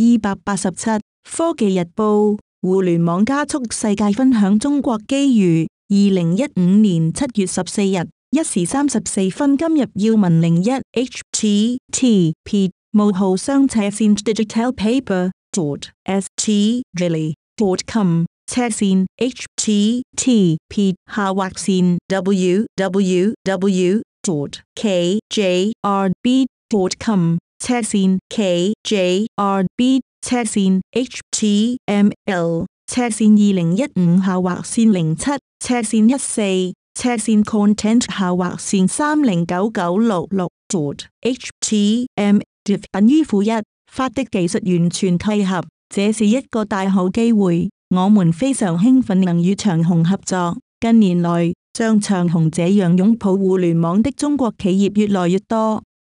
二百八十七科技日报：互联网加速世界分享中国机遇。二零一五年七月十四日一时三十四分。今日要闻零一 h t t p 冒号双斜线 digitalpaper.d o t s t i l l .dot.com 斜线 h t t p 下划线 w w w .dot k j r b .dot.com 斜线 KJRB 斜线 HTML 斜线二零一五下划线零七斜线一四斜线 content 下划线三零九九六六 c o t HTML 等于负一发的技术完全契合，这是一个大好机会，我们非常兴奋能与长虹合作。近年来，像长虹这样拥抱互联网的中国企业越来越多。